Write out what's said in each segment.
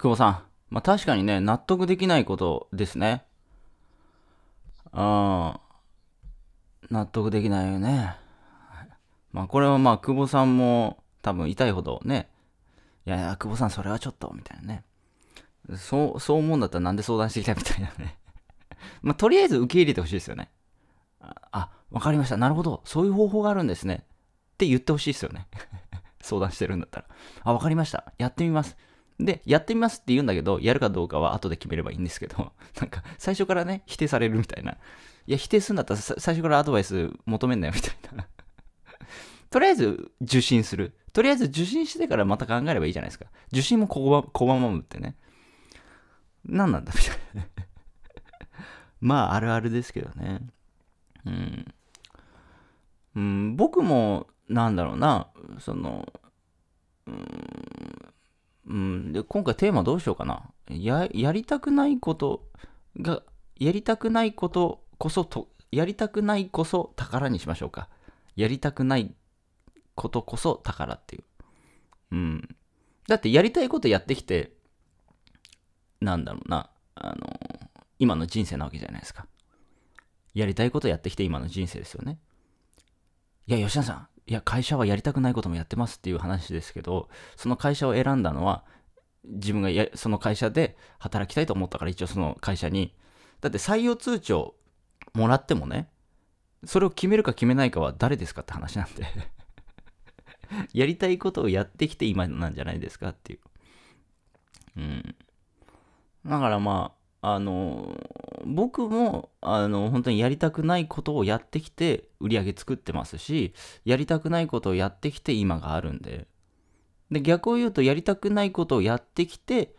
久保さん。まあ、確かにね、納得できないことですね。あん。納得できないよね。まあ、これはまあ、久保さんも多分痛いほどね、いやいや、久保さんそれはちょっと、みたいなね。そう、そう思うんだったらなんで相談してきたみたいなね。まあ、とりあえず受け入れてほしいですよね。あ、わかりました。なるほど。そういう方法があるんですね。って言ってほしいですよね。相談してるんだったら。あ、わかりました。やってみます。で、やってみますって言うんだけど、やるかどうかは後で決めればいいんですけど、なんか最初からね、否定されるみたいな。いや、否定するんだったら最初からアドバイス求めんなよみたいな。とりあえず受信する。とりあえず受信してからまた考えればいいじゃないですか。受信も拒むってね。何なんだみたいな、ね。まあ、あるあるですけどね。うん。うん、僕も、なんだろうな、その、うん、で今回テーマどうしようかなや。やりたくないことが、やりたくないことこそと、やりたくないこそ宝にしましょうか。やりたくないことこそ宝っていう。うん。だってやりたいことやってきて、なんだろうな、あの、今の人生なわけじゃないですか。やりたいことやってきて今の人生ですよね。いや、吉田さん、いや、会社はやりたくないこともやってますっていう話ですけど、その会社を選んだのは、自分がやその会社で働きたいと思ったから、一応その会社に。だって採用通帳もらってもね、それを決めるか決めないかは誰ですかって話なんで やりたいことをやってきて今なんじゃないですかっていう。うん。だからまあ、あの僕もあの本当にやりたくないことをやってきて売り上げ作ってますしやりたくないことをやってきて今があるんでで逆を言うとやりたくないことをやってきて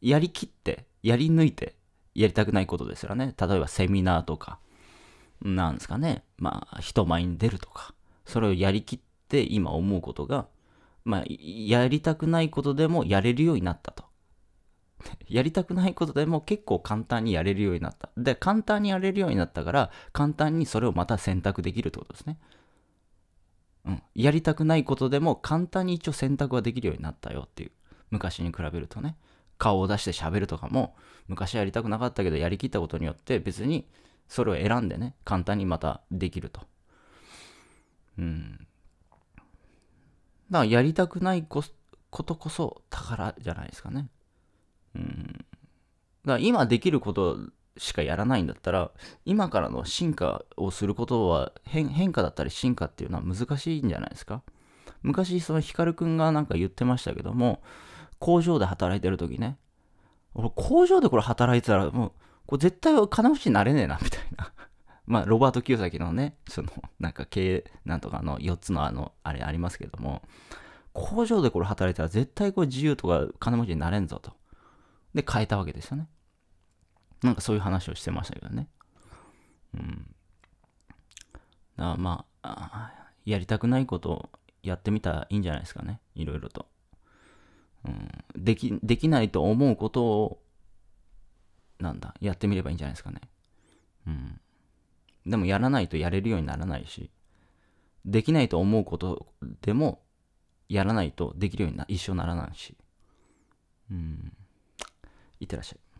やりきってやり抜いてやりたくないことですらね例えばセミナーとかなんですかねまあ人前に出るとかそれをやりきって今思うことがまあやりたくないことでもやれるようになったと やりたくないことでも結構簡単にやれるようになった。で、簡単にやれるようになったから、簡単にそれをまた選択できるってことですね。うん。やりたくないことでも簡単に一応選択はできるようになったよっていう。昔に比べるとね。顔を出して喋るとかも、昔やりたくなかったけど、やりきったことによって別にそれを選んでね、簡単にまたできると。うん。だからやりたくないことこそ宝じゃないですかね。うん。だから今できることしかやらないんだったら、今からの進化をすることは変、変化だったり進化っていうのは難しいんじゃないですか昔、そのヒカルくんがなんか言ってましたけども、工場で働いてる時ね、俺工場でこれ働いてたら、もう、これ絶対金持ちになれねえな、みたいな。まあ、ロバート清崎のね、その、なんか経営、なんとかの4つのあの、あれありますけども、工場でこれ働いたら絶対これ自由とか金持ちになれんぞと。で変えたわけですよね。なんかそういう話をしてましたけどね。うん。だまあ、やりたくないことをやってみたらいいんじゃないですかね。いろいろと。うん、でき、できないと思うことを、なんだ、やってみればいいんじゃないですかね。うん。でもやらないとやれるようにならないし、できないと思うことでも、やらないとできるようにな、一生ならないし。うん。いってらっしゃい。